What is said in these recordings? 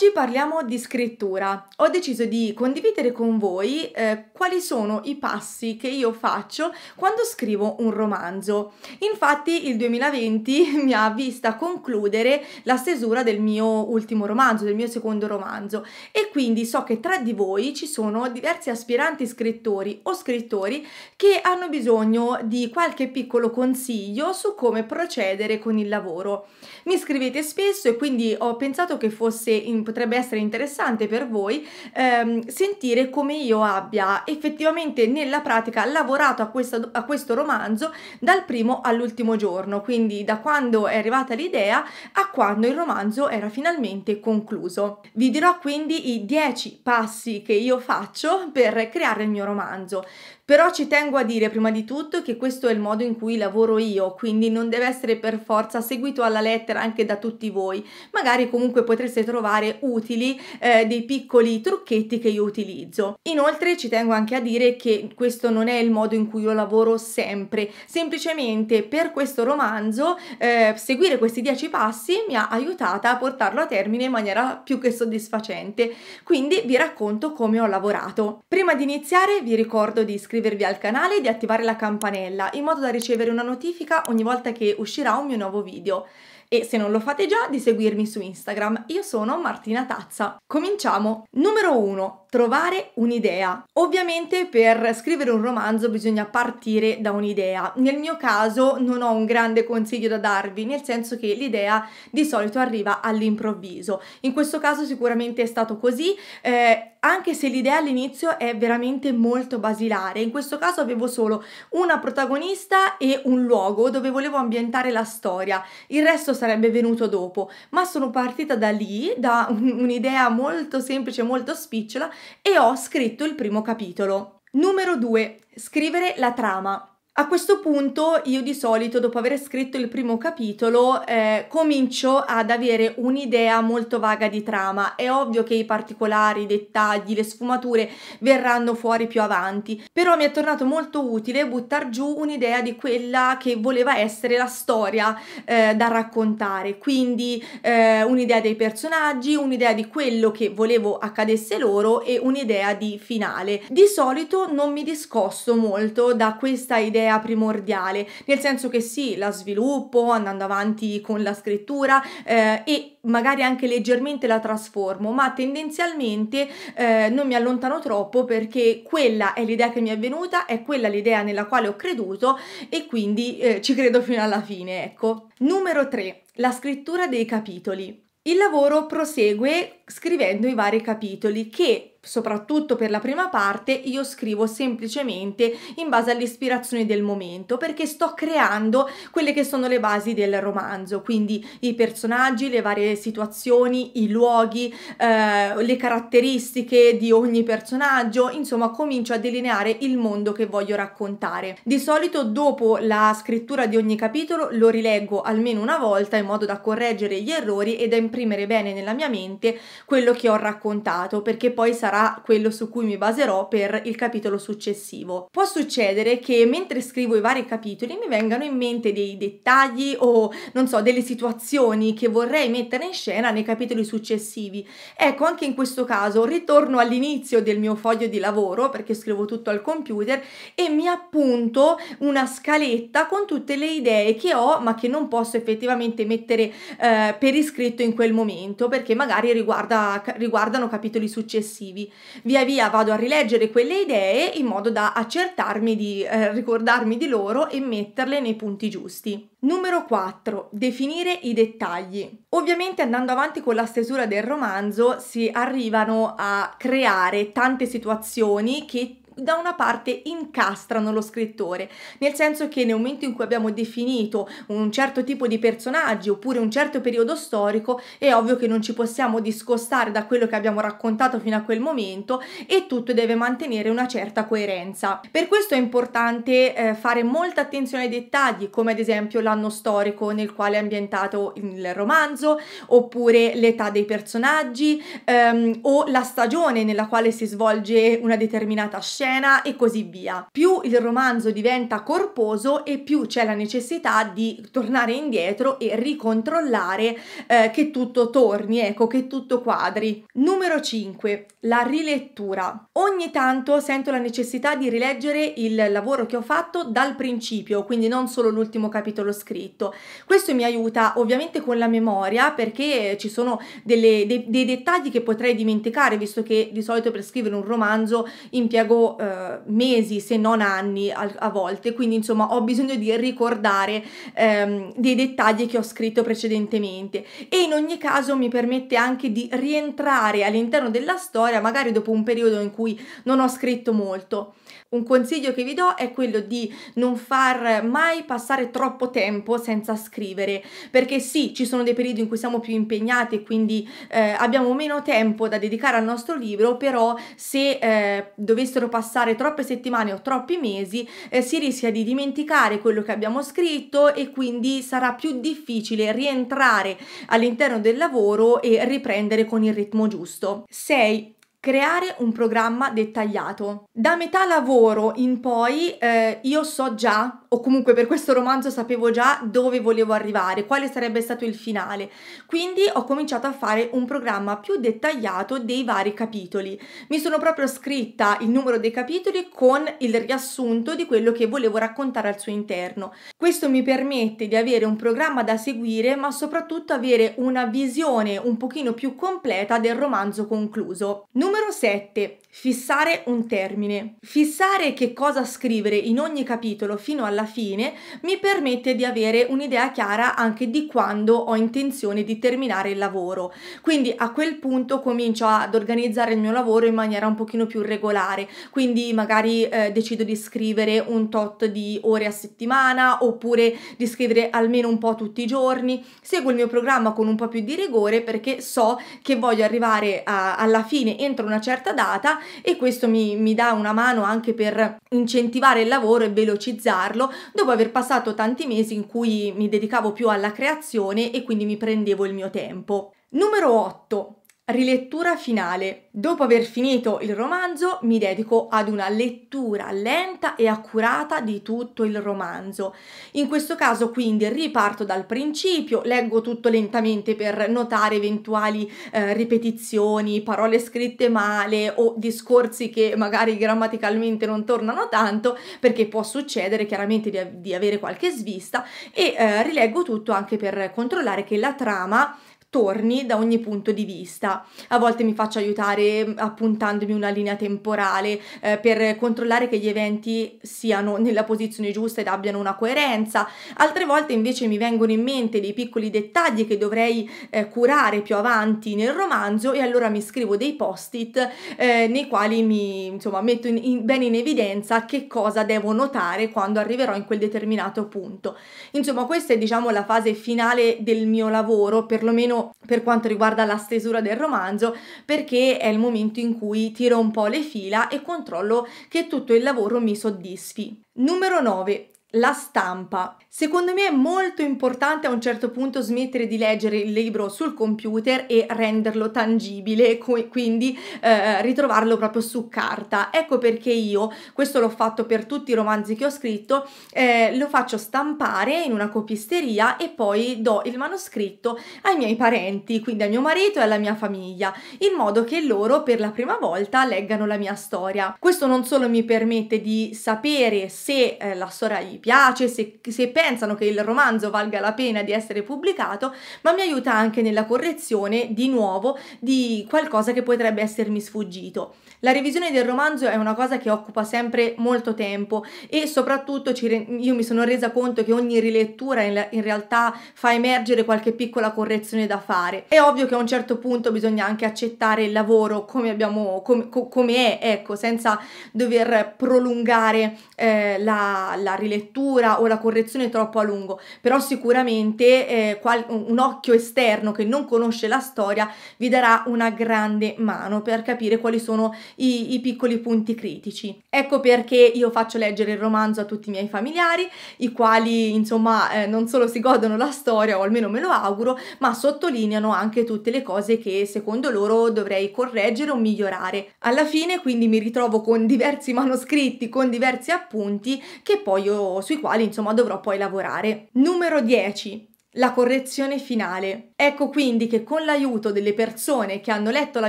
Oggi parliamo di scrittura. Ho deciso di condividere con voi eh, quali sono i passi che io faccio quando scrivo un romanzo. Infatti il 2020 mi ha vista concludere la stesura del mio ultimo romanzo, del mio secondo romanzo e quindi so che tra di voi ci sono diversi aspiranti scrittori o scrittori che hanno bisogno di qualche piccolo consiglio su come procedere con il lavoro. Mi scrivete spesso e quindi ho pensato che fosse importante potrebbe essere interessante per voi ehm, sentire come io abbia effettivamente nella pratica lavorato a, questa, a questo romanzo dal primo all'ultimo giorno, quindi da quando è arrivata l'idea a quando il romanzo era finalmente concluso. Vi dirò quindi i 10 passi che io faccio per creare il mio romanzo. Però ci tengo a dire prima di tutto che questo è il modo in cui lavoro io, quindi non deve essere per forza seguito alla lettera anche da tutti voi. Magari comunque potreste trovare utili eh, dei piccoli trucchetti che io utilizzo. Inoltre ci tengo anche a dire che questo non è il modo in cui io lavoro sempre, semplicemente per questo romanzo eh, seguire questi 10 passi mi ha aiutata a portarlo a termine in maniera più che soddisfacente, quindi vi racconto come ho lavorato. Prima di iniziare vi ricordo di iscrivervi al canale e di attivare la campanella in modo da ricevere una notifica ogni volta che uscirà un mio nuovo video e se non lo fate già di seguirmi su Instagram. Io sono Martina Tazza. Cominciamo. Numero 1 trovare un'idea. Ovviamente per scrivere un romanzo bisogna partire da un'idea. Nel mio caso non ho un grande consiglio da darvi, nel senso che l'idea di solito arriva all'improvviso. In questo caso sicuramente è stato così. Eh, anche se l'idea all'inizio è veramente molto basilare. In questo caso avevo solo una protagonista e un luogo dove volevo ambientare la storia, il resto sarebbe venuto dopo, ma sono partita da lì, da un'idea molto semplice, molto spicciola e ho scritto il primo capitolo. Numero 2. Scrivere la trama. A questo punto io di solito dopo aver scritto il primo capitolo eh, comincio ad avere un'idea molto vaga di trama. È ovvio che i particolari, i dettagli, le sfumature verranno fuori più avanti, però mi è tornato molto utile buttare giù un'idea di quella che voleva essere la storia eh, da raccontare, quindi eh, un'idea dei personaggi, un'idea di quello che volevo accadesse loro e un'idea di finale. Di solito non mi discosto molto da questa idea idea primordiale, nel senso che sì, la sviluppo andando avanti con la scrittura eh, e magari anche leggermente la trasformo, ma tendenzialmente eh, non mi allontano troppo perché quella è l'idea che mi è venuta, è quella l'idea nella quale ho creduto e quindi eh, ci credo fino alla fine, ecco. Numero 3, la scrittura dei capitoli. Il lavoro prosegue scrivendo i vari capitoli che soprattutto per la prima parte, io scrivo semplicemente in base all'ispirazione del momento, perché sto creando quelle che sono le basi del romanzo, quindi i personaggi, le varie situazioni, i luoghi, eh, le caratteristiche di ogni personaggio, insomma comincio a delineare il mondo che voglio raccontare. Di solito dopo la scrittura di ogni capitolo lo rileggo almeno una volta in modo da correggere gli errori e da imprimere bene nella mia mente quello che ho raccontato, perché poi sarà sarà quello su cui mi baserò per il capitolo successivo. Può succedere che mentre scrivo i vari capitoli mi vengano in mente dei dettagli o non so, delle situazioni che vorrei mettere in scena nei capitoli successivi. Ecco, anche in questo caso ritorno all'inizio del mio foglio di lavoro perché scrivo tutto al computer e mi appunto una scaletta con tutte le idee che ho ma che non posso effettivamente mettere eh, per iscritto in quel momento perché magari riguarda, riguardano capitoli successivi obiettivi. Via via vado a rileggere quelle idee in modo da accertarmi di eh, ricordarmi di loro e metterle nei punti giusti. Numero 4. Definire i dettagli. Ovviamente andando avanti con la stesura del romanzo si arrivano a creare tante situazioni che da una parte incastrano lo scrittore, nel senso che nel momento in cui abbiamo definito un certo tipo di personaggi oppure un certo periodo storico, è ovvio che non ci possiamo discostare da quello che abbiamo raccontato fino a quel momento e tutto deve mantenere una certa coerenza. Per questo è importante eh, fare molta attenzione ai dettagli, come ad esempio l'anno storico nel quale è ambientato il romanzo, oppure l'età dei personaggi ehm, o la stagione nella quale si svolge una determinata scena scena e così via. Più il romanzo diventa corposo e più c'è la necessità di tornare indietro e ricontrollare eh, che tutto torni, ecco, che tutto quadri. Numero 5. La rilettura. Ogni tanto sento la necessità di rileggere il lavoro che ho fatto dal principio, quindi non solo l'ultimo capitolo scritto. Questo mi aiuta ovviamente con la memoria perché ci sono delle, de, dei dettagli che potrei dimenticare, visto che di solito per scrivere un romanzo impiego eh, mesi se non anni a, a, volte, quindi insomma ho bisogno di ricordare ehm, dei dettagli che ho scritto precedentemente e in ogni caso mi permette anche di rientrare all'interno della storia magari dopo un periodo in cui non ho scritto molto. Un consiglio che vi do è quello di non far mai passare troppo tempo senza scrivere, perché sì, ci sono dei periodi in cui siamo più impegnati e quindi eh, abbiamo meno tempo da dedicare al nostro libro, però se eh, dovessero passare troppe settimane o troppi mesi eh, si rischia di dimenticare quello che abbiamo scritto e quindi sarà più difficile rientrare all'interno del lavoro e riprendere con il ritmo giusto. 6 creare un programma dettagliato. Da metà lavoro in poi eh, io so già, o comunque per questo romanzo sapevo già dove volevo arrivare, quale sarebbe stato il finale. Quindi ho cominciato a fare un programma più dettagliato dei vari capitoli. Mi sono proprio scritta il numero dei capitoli con il riassunto di quello che volevo raccontare al suo interno. Questo mi permette di avere un programma da seguire, ma soprattutto avere una visione un pochino più completa del romanzo concluso. Numero Numero 7. Fissare un termine. Fissare che cosa scrivere in ogni capitolo fino alla fine mi permette di avere un'idea chiara anche di quando ho intenzione di terminare il lavoro. Quindi a quel punto comincio ad organizzare il mio lavoro in maniera un pochino più regolare. Quindi magari eh, decido di scrivere un tot di ore a settimana oppure di scrivere almeno un po' tutti i giorni. Seguo il mio programma con un po' più di rigore perché so che voglio arrivare a, alla fine entro una certa data e questo mi, mi dà una mano anche per incentivare il lavoro e velocizzarlo dopo aver passato tanti mesi in cui mi dedicavo più alla creazione e quindi mi prendevo il mio tempo. Numero 8. Rilettura finale. Dopo aver finito il romanzo mi dedico ad una lettura lenta e accurata di tutto il romanzo. In questo caso quindi riparto dal principio, leggo tutto lentamente per notare eventuali eh, ripetizioni, parole scritte male o discorsi che magari grammaticalmente non tornano tanto perché può succedere chiaramente di, di avere qualche svista e eh, rileggo tutto anche per controllare che la trama torni da ogni punto di vista. A volte mi faccio aiutare mm, appuntandomi una linea temporale eh, per controllare che gli eventi siano nella posizione giusta ed abbiano una coerenza. Altre volte invece mi vengono in mente dei piccoli dettagli che dovrei eh, curare più avanti nel romanzo e allora mi scrivo dei post-it eh, nei quali mi insomma metto in, in, bene in evidenza che cosa devo notare quando arriverò in quel determinato punto. Insomma, questa è diciamo la fase finale del mio lavoro, perlomeno per quanto riguarda la stesura del romanzo perché è il momento in cui tiro un po' le fila e controllo che tutto il lavoro mi soddisfi. Numero 9. La stampa. Secondo me è molto importante a un certo punto smettere di leggere il libro sul computer e renderlo tangibile, quindi eh, ritrovarlo proprio su carta. Ecco perché io, questo l'ho fatto per tutti i romanzi che ho scritto, eh, lo faccio stampare in una copisteria e poi do il manoscritto ai miei parenti, quindi a mio marito e alla mia famiglia, in modo che loro per la prima volta leggano la mia storia. Questo non solo mi permette di sapere se eh, la storia piace, se, se pensano che il romanzo valga la pena di essere pubblicato, ma mi aiuta anche nella correzione, di nuovo, di qualcosa che potrebbe essermi sfuggito. La revisione del romanzo è una cosa che occupa sempre molto tempo e soprattutto io mi sono resa conto che ogni rilettura in, realtà fa emergere qualche piccola correzione da fare. È ovvio che a un certo punto bisogna anche accettare il lavoro come, abbiamo, come, come è, ecco, senza dover prolungare eh, la, la rilettura lettura o la correzione troppo a lungo, però sicuramente eh, qual- un occhio esterno che non conosce la storia vi darà una grande mano per capire quali sono i, i piccoli punti critici. Ecco perché io faccio leggere il romanzo a tutti i miei familiari, i quali insomma eh, non solo si godono la storia, o almeno me lo auguro, ma sottolineano anche tutte le cose che secondo loro dovrei correggere o migliorare. Alla fine quindi mi ritrovo con diversi manoscritti, con diversi appunti che poi io sui quali insomma dovrò poi lavorare. Numero 10. La correzione finale. Ecco quindi che con l'aiuto delle persone che hanno letto la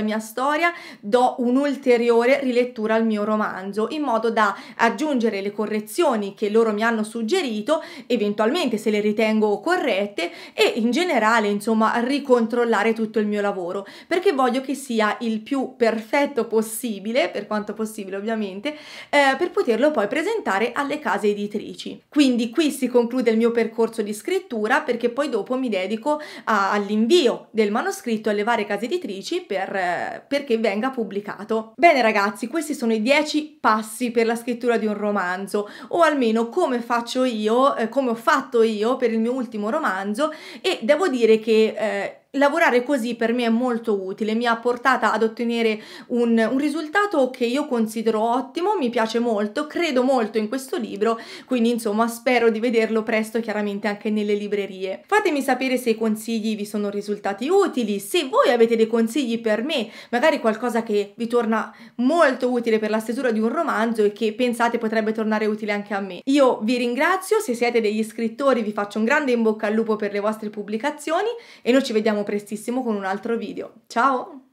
mia storia do un'ulteriore rilettura al mio romanzo in modo da aggiungere le correzioni che loro mi hanno suggerito, eventualmente se le ritengo corrette e in generale insomma ricontrollare tutto il mio lavoro perché voglio che sia il più perfetto possibile, per quanto possibile ovviamente, eh, per poterlo poi presentare alle case editrici. Quindi qui si conclude il mio percorso di scrittura perché poi dopo mi dedico a a all'invio del manoscritto alle varie case editrici per, perché venga pubblicato. Bene ragazzi, questi sono i 10 passi per la scrittura di un romanzo, o almeno come faccio io, eh, come ho fatto io per il mio ultimo romanzo e devo dire che eh, lavorare così per me è molto utile, mi ha portata ad ottenere un, un, risultato che io considero ottimo, mi piace molto, credo molto in questo libro, quindi insomma spero di vederlo presto chiaramente anche nelle librerie. Fatemi sapere se i consigli vi sono risultati utili, se voi avete dei consigli per me, magari qualcosa che vi torna molto utile per la stesura di un romanzo e che pensate potrebbe tornare utile anche a me. Io vi ringrazio, se siete degli scrittori vi faccio un grande in bocca al lupo per le vostre pubblicazioni e noi ci vediamo vediamo prestissimo con un altro video. Ciao!